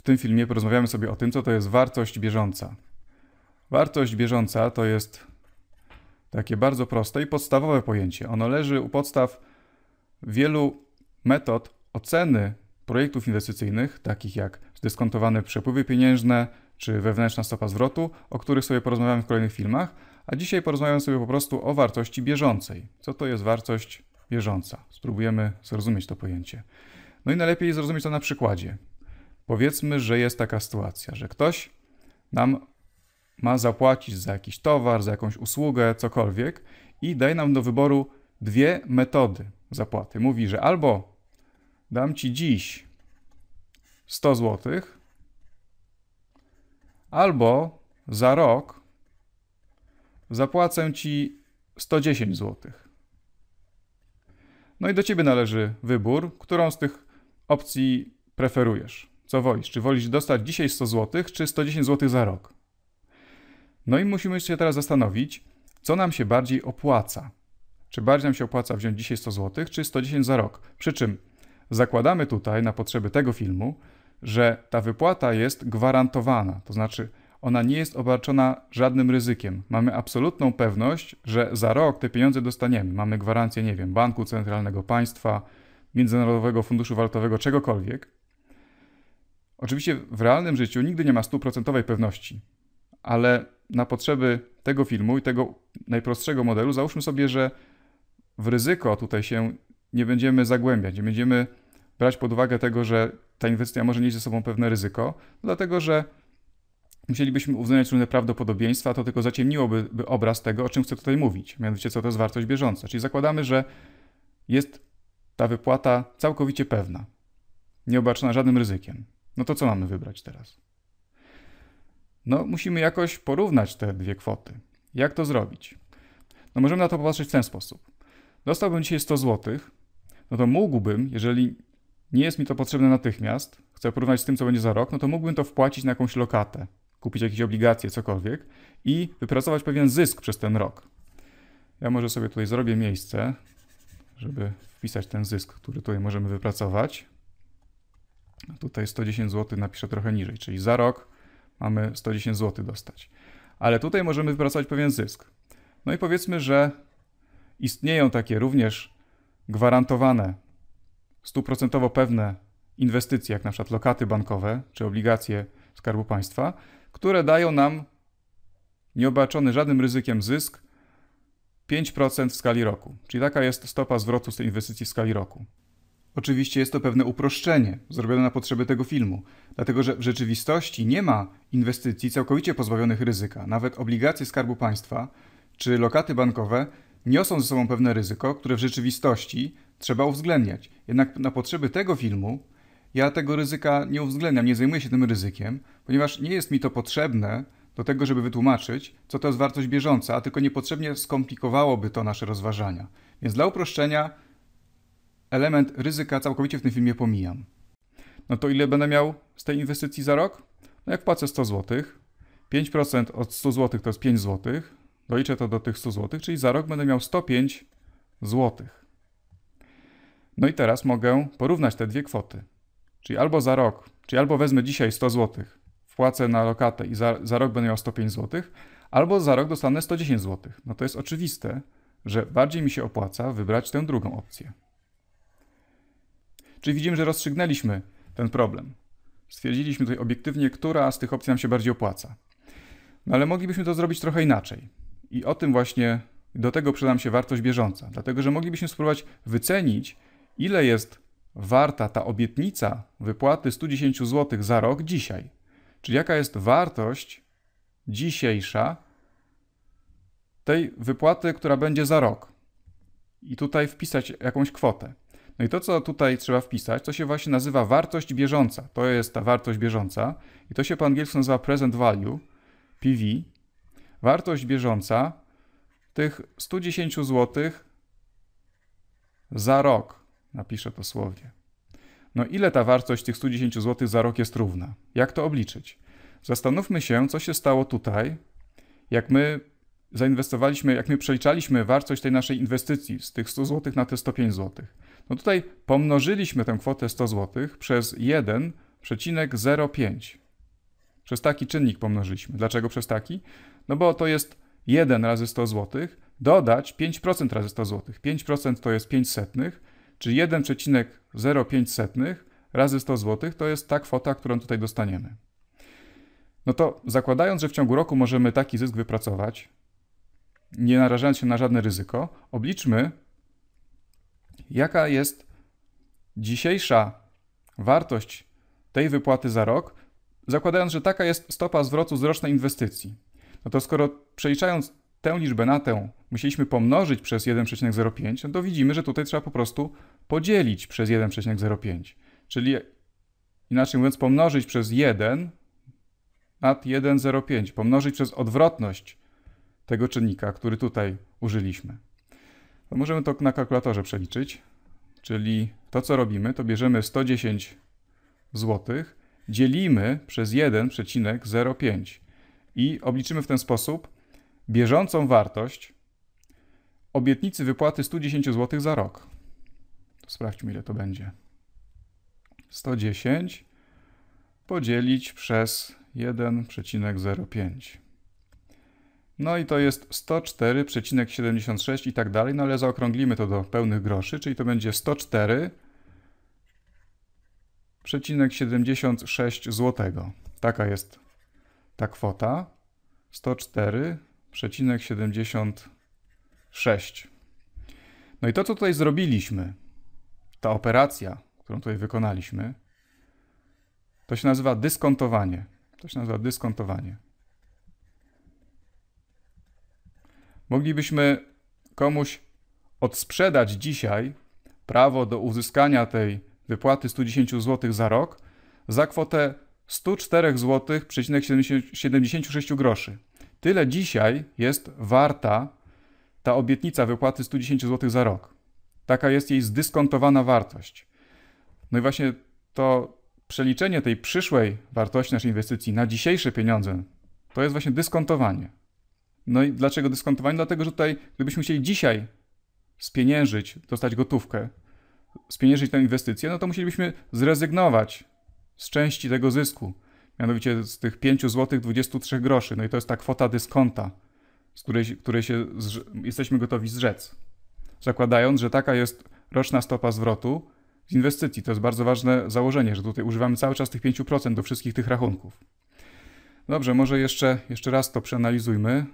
W tym filmie porozmawiamy sobie o tym, co to jest wartość bieżąca. Wartość bieżąca to jest takie bardzo proste i podstawowe pojęcie. Ono leży u podstaw wielu metod oceny projektów inwestycyjnych, takich jak zdyskontowane przepływy pieniężne czy wewnętrzna stopa zwrotu, o których sobie porozmawiamy w kolejnych filmach, a dzisiaj porozmawiamy sobie po prostu o wartości bieżącej. Co to jest wartość bieżąca? Spróbujemy zrozumieć to pojęcie. No i najlepiej zrozumieć to na przykładzie. Powiedzmy, że jest taka sytuacja, że ktoś nam ma zapłacić za jakiś towar, za jakąś usługę, cokolwiek i daje nam do wyboru dwie metody zapłaty. Mówi, że albo dam ci dziś 100 zł, albo za rok zapłacę ci 110 zł. No i do ciebie należy wybór, którą z tych opcji preferujesz. Co wolisz? Czy wolisz dostać dzisiaj 100 zł, czy 110 zł za rok? No i musimy się teraz zastanowić, co nam się bardziej opłaca. Czy bardziej nam się opłaca wziąć dzisiaj 100 zł, czy 110 za rok? Przy czym zakładamy tutaj, na potrzeby tego filmu, że ta wypłata jest gwarantowana, to znaczy ona nie jest obarczona żadnym ryzykiem. Mamy absolutną pewność, że za rok te pieniądze dostaniemy. Mamy gwarancję, nie wiem, Banku Centralnego Państwa, Międzynarodowego Funduszu Walutowego, czegokolwiek. Oczywiście w realnym życiu nigdy nie ma stuprocentowej pewności, ale na potrzeby tego filmu i tego najprostszego modelu załóżmy sobie, że w ryzyko tutaj się nie będziemy zagłębiać, nie będziemy brać pod uwagę tego, że ta inwestycja może nieść ze sobą pewne ryzyko, dlatego że musielibyśmy uwzględniać różne prawdopodobieństwa, to tylko zaciemniłoby obraz tego, o czym chcę tutaj mówić, mianowicie co to jest wartość bieżąca. Czyli zakładamy, że jest ta wypłata całkowicie pewna, nieobarczona żadnym ryzykiem. No to co mamy wybrać teraz? No, musimy jakoś porównać te dwie kwoty. Jak to zrobić? No, możemy na to popatrzeć w ten sposób. Dostałbym dzisiaj 100 zł, no to mógłbym, jeżeli nie jest mi to potrzebne natychmiast, chcę porównać z tym, co będzie za rok, no to mógłbym to wpłacić na jakąś lokatę, kupić jakieś obligacje, cokolwiek i wypracować pewien zysk przez ten rok. Ja może sobie tutaj zrobię miejsce, żeby wpisać ten zysk, który tutaj możemy wypracować. Tutaj 110 zł napiszę trochę niżej, czyli za rok mamy 110 zł dostać. Ale tutaj możemy wypracować pewien zysk. No i powiedzmy, że istnieją takie również gwarantowane, stuprocentowo pewne inwestycje, jak na przykład lokaty bankowe czy obligacje Skarbu Państwa, które dają nam nieobarczony żadnym ryzykiem zysk 5% w skali roku. Czyli taka jest stopa zwrotu z tej inwestycji w skali roku. Oczywiście jest to pewne uproszczenie, zrobione na potrzeby tego filmu, dlatego że w rzeczywistości nie ma inwestycji całkowicie pozbawionych ryzyka. Nawet obligacje Skarbu Państwa czy lokaty bankowe niosą ze sobą pewne ryzyko, które w rzeczywistości trzeba uwzględniać. Jednak na potrzeby tego filmu ja tego ryzyka nie uwzględniam, nie zajmuję się tym ryzykiem, ponieważ nie jest mi to potrzebne do tego, żeby wytłumaczyć, co to jest wartość bieżąca, tylko niepotrzebnie skomplikowałoby to nasze rozważania. Więc dla uproszczenia element ryzyka całkowicie w tym filmie pomijam. No to ile będę miał z tej inwestycji za rok? No jak płacę 100 zł, 5% od 100 zł to jest 5 zł, doliczę to do tych 100 zł, czyli za rok będę miał 105 zł. No i teraz mogę porównać te dwie kwoty. Czyli albo za rok, czyli albo wezmę dzisiaj 100 zł, wpłacę na lokatę i za, za rok będę miał 105 zł, albo za rok dostanę 110 zł. No to jest oczywiste, że bardziej mi się opłaca wybrać tę drugą opcję. Czyli widzimy, że rozstrzygnęliśmy ten problem. Stwierdziliśmy tutaj obiektywnie, która z tych opcji nam się bardziej opłaca. No ale moglibyśmy to zrobić trochę inaczej. I o tym właśnie, do tego przyda nam się wartość bieżąca. Dlatego, że moglibyśmy spróbować wycenić, ile jest warta ta obietnica wypłaty 110 zł za rok dzisiaj. Czyli jaka jest wartość dzisiejsza tej wypłaty, która będzie za rok. I tutaj wpisać jakąś kwotę. No i to, co tutaj trzeba wpisać, to się właśnie nazywa wartość bieżąca. To jest ta wartość bieżąca i to się po angielsku nazywa present value, PV. Wartość bieżąca tych 110 zł za rok. Napiszę to słownie. No ile ta wartość tych 110 zł za rok jest równa? Jak to obliczyć? Zastanówmy się, co się stało tutaj, jak my zainwestowaliśmy, jak my przeliczaliśmy wartość tej naszej inwestycji z tych 100 zł na te 105 złotych. No tutaj pomnożyliśmy tę kwotę 100 zł przez 1,05. Przez taki czynnik pomnożyliśmy. Dlaczego przez taki? No bo to jest 1 razy 100 zł, dodać 5% razy 100 zł. 5% to jest 5 setnych, czyli 1,05 setnych razy 100 zł to jest ta kwota, którą tutaj dostaniemy. No to zakładając, że w ciągu roku możemy taki zysk wypracować, nie narażając się na żadne ryzyko, obliczmy jaka jest dzisiejsza wartość tej wypłaty za rok, zakładając, że taka jest stopa zwrotu z rocznej inwestycji. No to skoro przeliczając tę liczbę na tę musieliśmy pomnożyć przez 1,05, no to widzimy, że tutaj trzeba po prostu podzielić przez 1,05. Czyli inaczej mówiąc, pomnożyć przez 1 nad 1,05, pomnożyć przez odwrotność tego czynnika, który tutaj użyliśmy to możemy to na kalkulatorze przeliczyć. Czyli to, co robimy, to bierzemy 110 zł, dzielimy przez 1,05 i obliczymy w ten sposób bieżącą wartość obietnicy wypłaty 110 zł za rok. Sprawdźmy, ile to będzie. 110 podzielić przez 1,05. No i to jest 104,76 i tak dalej, no ale zaokrąglimy to do pełnych groszy, czyli to będzie 104,76 zł. Taka jest ta kwota. 104,76. No i to, co tutaj zrobiliśmy, ta operacja, którą tutaj wykonaliśmy, to się nazywa dyskontowanie. To się nazywa dyskontowanie. Moglibyśmy komuś odsprzedać dzisiaj prawo do uzyskania tej wypłaty 110 zł za rok za kwotę 104,76 zł Tyle dzisiaj jest warta ta obietnica wypłaty 110 zł za rok. Taka jest jej zdyskontowana wartość. No i właśnie to przeliczenie tej przyszłej wartości naszej inwestycji na dzisiejsze pieniądze to jest właśnie dyskontowanie. No i dlaczego dyskontowanie? Dlatego, że tutaj, gdybyśmy chcieli dzisiaj spieniężyć, dostać gotówkę, spieniężyć tę inwestycję, no to musielibyśmy zrezygnować z części tego zysku, mianowicie z tych 5 zł 23 groszy. No i to jest ta kwota dyskonta, z której, której się jesteśmy gotowi zrzec. Zakładając, że taka jest roczna stopa zwrotu z inwestycji. To jest bardzo ważne założenie, że tutaj używamy cały czas tych 5% do wszystkich tych rachunków. Dobrze, może jeszcze, jeszcze raz to przeanalizujmy.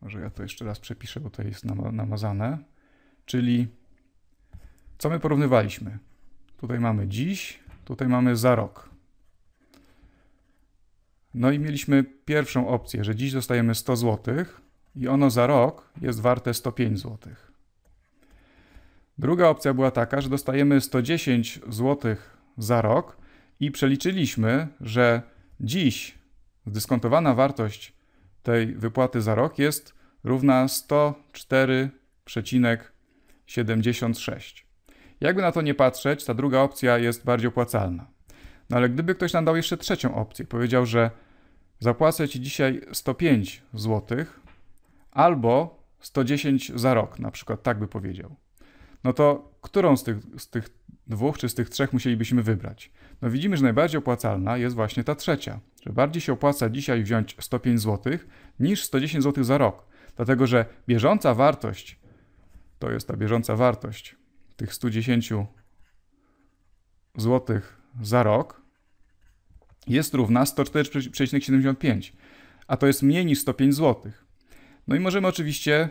Może ja to jeszcze raz przepiszę, bo to jest namazane. Czyli co my porównywaliśmy? Tutaj mamy dziś, tutaj mamy za rok. No i mieliśmy pierwszą opcję, że dziś dostajemy 100 zł i ono za rok jest warte 105 zł. Druga opcja była taka, że dostajemy 110 zł za rok i przeliczyliśmy, że dziś zdyskontowana wartość tej wypłaty za rok jest równa 104,76. Jakby na to nie patrzeć, ta druga opcja jest bardziej opłacalna. No ale gdyby ktoś nam dał jeszcze trzecią opcję, powiedział, że zapłacę Ci dzisiaj 105 zł albo 110 za rok, na przykład tak by powiedział, no to którą z tych, z tych dwóch czy z tych trzech musielibyśmy wybrać. No widzimy, że najbardziej opłacalna jest właśnie ta trzecia, że bardziej się opłaca dzisiaj wziąć 105 zł niż 110 zł za rok, dlatego że bieżąca wartość to jest ta bieżąca wartość tych 110 zł za rok jest równa 104,75, a to jest mniej niż 105 zł. No i możemy oczywiście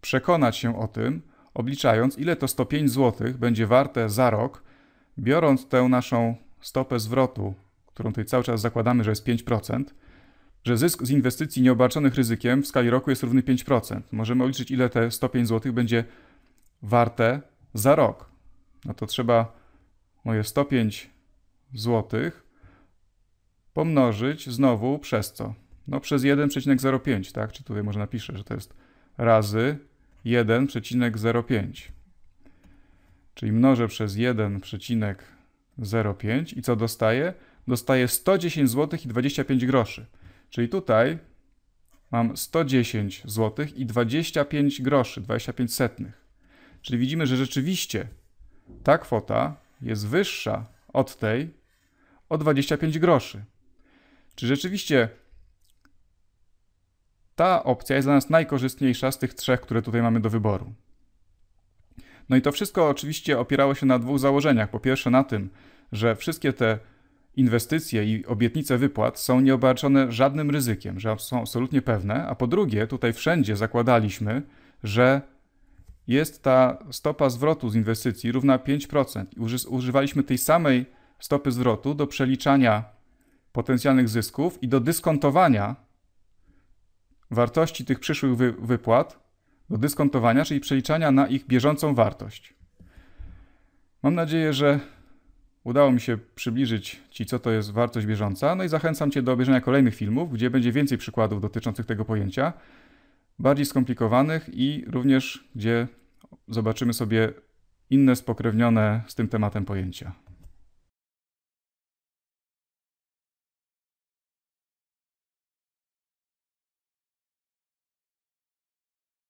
przekonać się o tym, obliczając ile to 105 zł będzie warte za rok, biorąc tę naszą stopę zwrotu, którą tutaj cały czas zakładamy, że jest 5%, że zysk z inwestycji nieobarczonych ryzykiem w skali roku jest równy 5%. Możemy obliczyć, ile te 105 zł będzie warte za rok. No to trzeba moje 105 zł pomnożyć znowu przez co? No przez 1,05, tak? Czy tutaj może napiszę, że to jest razy 1,05. Czyli mnożę przez 1,05 i co dostaję? Dostaję 110 zł i 25 groszy. Czyli tutaj mam 110 zł i 25 groszy, 25 setnych. Czyli widzimy, że rzeczywiście ta kwota jest wyższa od tej o 25 groszy. Czy rzeczywiście ta opcja jest dla nas najkorzystniejsza z tych trzech, które tutaj mamy do wyboru. No i to wszystko oczywiście opierało się na dwóch założeniach. Po pierwsze na tym, że wszystkie te inwestycje i obietnice wypłat są nieobarczone żadnym ryzykiem, że są absolutnie pewne, a po drugie tutaj wszędzie zakładaliśmy, że jest ta stopa zwrotu z inwestycji równa 5% i używaliśmy tej samej stopy zwrotu do przeliczania potencjalnych zysków i do dyskontowania wartości tych przyszłych wy wypłat do dyskontowania, czyli przeliczania na ich bieżącą wartość. Mam nadzieję, że udało mi się przybliżyć Ci, co to jest wartość bieżąca. No i zachęcam Cię do obejrzenia kolejnych filmów, gdzie będzie więcej przykładów dotyczących tego pojęcia, bardziej skomplikowanych i również gdzie zobaczymy sobie inne spokrewnione z tym tematem pojęcia.